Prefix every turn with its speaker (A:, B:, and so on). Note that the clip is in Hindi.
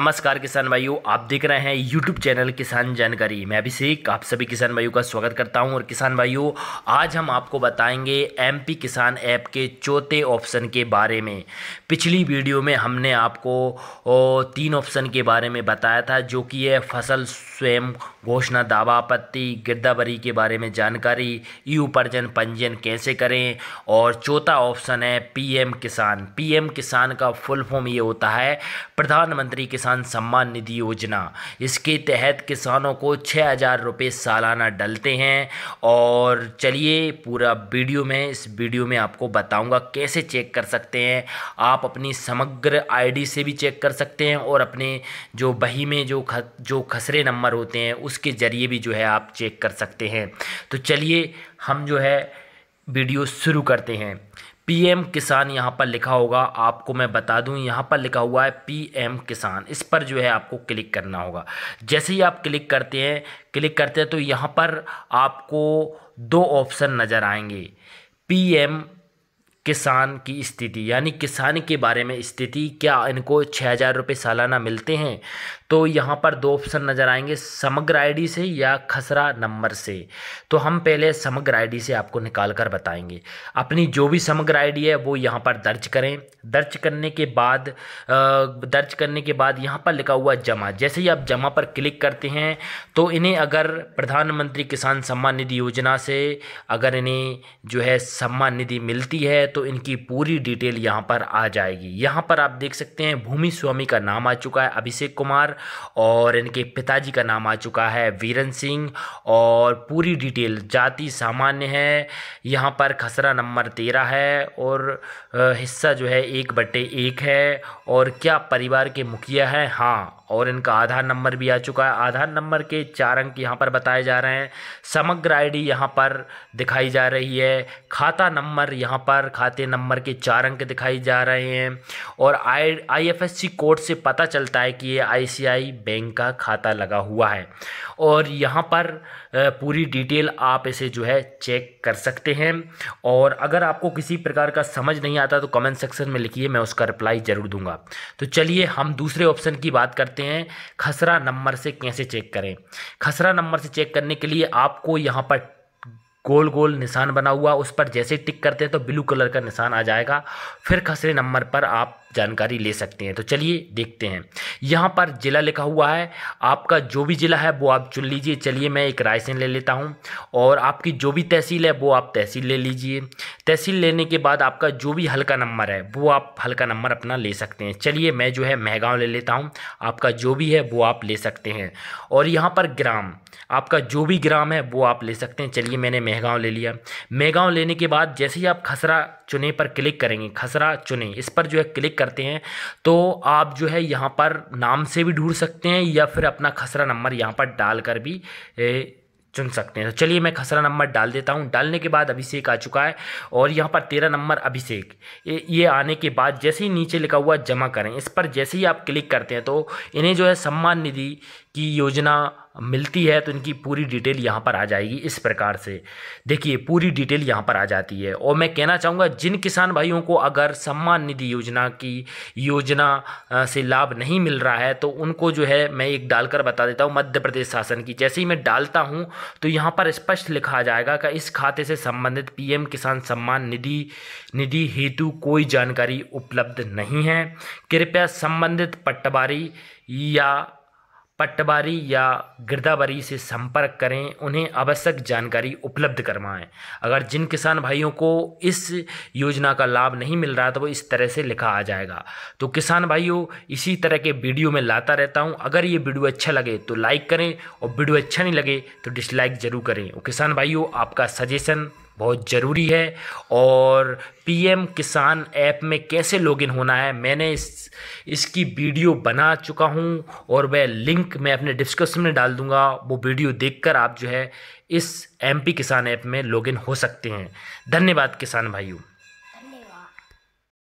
A: नमस्कार किसान भाइयों आप देख रहे हैं यूट्यूब चैनल किसान जानकारी मैं अभिषेक आप सभी किसान भाइयों का स्वागत करता हूं और किसान भाइयों आज हम आपको बताएंगे एमपी किसान ऐप के चौथे ऑप्शन के बारे में पिछली वीडियो में हमने आपको तीन ऑप्शन के बारे में बताया था जो कि है फसल स्वयं घोषणा दावा आपत्ति गिरदावरी के बारे में जानकारी ई उपार्जन पंजीयन कैसे करें और चौथा ऑप्शन है पी किसान पी किसान का फुल फॉर्म ये होता है प्रधानमंत्री किसान किसान सम्मान निधि योजना इसके तहत किसानों को छः हज़ार रुपये सालाना डलते हैं और चलिए पूरा वीडियो में इस वीडियो में आपको बताऊंगा कैसे चेक कर सकते हैं आप अपनी समग्र आईडी से भी चेक कर सकते हैं और अपने जो बही में जो ख, जो खसरे नंबर होते हैं उसके ज़रिए भी जो है आप चेक कर सकते हैं तो चलिए हम जो है वीडियो शुरू करते हैं पीएम किसान यहाँ पर लिखा होगा आपको मैं बता दूं यहाँ पर लिखा हुआ है पीएम किसान इस पर जो है आपको क्लिक करना होगा जैसे ही आप क्लिक करते हैं क्लिक करते हैं तो यहाँ पर आपको दो ऑप्शन नज़र आएंगे पीएम किसान की स्थिति यानी किसान के बारे में स्थिति क्या इनको छः हज़ार रुपये सालाना मिलते हैं तो यहाँ पर दो ऑप्शन नज़र आएंगे समग्र आईडी से या खसरा नंबर से तो हम पहले समग्र आईडी से आपको निकाल कर बताएंगे अपनी जो भी समग्र आईडी है वो यहाँ पर दर्ज करें दर्ज करने के बाद दर्ज करने के बाद यहाँ पर लिखा हुआ जमा जैसे ही आप जमा पर क्लिक करते हैं तो इन्हें अगर प्रधानमंत्री किसान सम्मान निधि योजना से अगर इन्हें जो है सम्मान निधि मिलती है तो इनकी पूरी डिटेल यहाँ पर आ जाएगी यहाँ पर आप देख सकते हैं भूमि स्वामी का नाम आ चुका है अभिषेक कुमार और इनके पिताजी का नाम आ चुका है वीरन सिंह और पूरी डिटेल जाति सामान्य है यहाँ पर खसरा नंबर तेरह है और हिस्सा जो है एक बटे एक है और क्या परिवार के मुखिया है हाँ और इनका आधार नंबर भी आ चुका है आधार नंबर के चार अंक यहाँ पर बताए जा रहे हैं समग्र आईडी यहाँ पर दिखाई जा रही है खाता नंबर यहाँ पर खाते नंबर के चार अंक दिखाई जा रहे हैं और आई आईएफएससी कोड से पता चलता है कि ये आईसीआई बैंक का खाता लगा हुआ है और यहाँ पर पूरी डिटेल आप इसे जो है चेक कर सकते हैं और अगर आपको किसी प्रकार का समझ नहीं आता तो कमेंट सेक्शन में लिखिए मैं उसका रिप्लाई ज़रूर दूंगा तो चलिए हम दूसरे ऑप्शन की बात करते हैं खसरा नंबर से कैसे चेक करें खसरा नंबर से चेक करने के लिए आपको यहाँ पर गोल गोल निशान बना हुआ उस पर जैसे टिक करते हैं तो ब्लू कलर का निशान आ जाएगा फिर खसरे नंबर पर आप जानकारी ले सकते हैं तो चलिए देखते हैं यहाँ पर ज़िला लिखा हुआ है आपका जो भी ज़िला है वो आप चुन लीजिए चलिए मैं एक रायसेन ले लेता हूँ और आपकी जो भी तहसील है वो आप तहसील ले लीजिए तहसील लेने के बाद आपका जो भी हल्का नंबर है वो आप हल्का नंबर अपना ले सकते हैं चलिए मैं जो है महगाँव ले लेता हूँ आपका जो भी है वो आप ले सकते हैं और यहाँ पर ग्राम आपका जो भी ग्राम है वो आप ले सकते हैं चलिए मैंने महगाँव ले लिया महगाँव लेने के बाद जैसे ही आप खसरा चुने पर क्लिक करेंगे खसरा चुने इस पर जो है क्लिक करते हैं तो आप जो है यहाँ पर नाम से भी ढूंढ सकते हैं या फिर अपना खसरा नंबर यहाँ पर डाल कर भी ए, चुन सकते हैं तो चलिए मैं खसरा नंबर डाल देता हूँ डालने के बाद अभिषेक आ चुका है और यहाँ पर तेरह नंबर अभिषेक ये आने के बाद जैसे ही नीचे लिखा हुआ जमा करें इस पर जैसे ही आप क्लिक करते हैं तो इन्हें जो है सम्मान निधि की योजना मिलती है तो इनकी पूरी डिटेल यहाँ पर आ जाएगी इस प्रकार से देखिए पूरी डिटेल यहाँ पर आ जाती है और मैं कहना चाहूँगा जिन किसान भाइयों को अगर सम्मान निधि योजना की योजना से लाभ नहीं मिल रहा है तो उनको जो है मैं एक डालकर बता देता हूँ मध्य प्रदेश शासन की जैसे ही मैं डालता हूँ तो यहाँ पर स्पष्ट लिखा जाएगा कि इस खाते से संबंधित पी किसान सम्मान निधि निधि हेतु कोई जानकारी उपलब्ध नहीं है कृपया संबंधित पट्टवारी या पट्टबारी या गिरदाबारी से संपर्क करें उन्हें आवश्यक जानकारी उपलब्ध करवाएं अगर जिन किसान भाइयों को इस योजना का लाभ नहीं मिल रहा तो वो इस तरह से लिखा आ जाएगा तो किसान भाइयों इसी तरह के वीडियो में लाता रहता हूँ अगर ये वीडियो अच्छा लगे तो लाइक करें और वीडियो अच्छा नहीं लगे तो डिसलाइक ज़रूर करें और किसान भाइयों आपका सजेशन बहुत ज़रूरी है और पीएम किसान ऐप में कैसे लॉगिन होना है मैंने इस इसकी वीडियो बना चुका हूँ और वह लिंक मैं अपने डिस्क्रिप्शन में डाल दूँगा वो वीडियो देखकर आप जो है इस एमपी किसान ऐप में लॉगिन हो सकते हैं धन्यवाद किसान भाइयों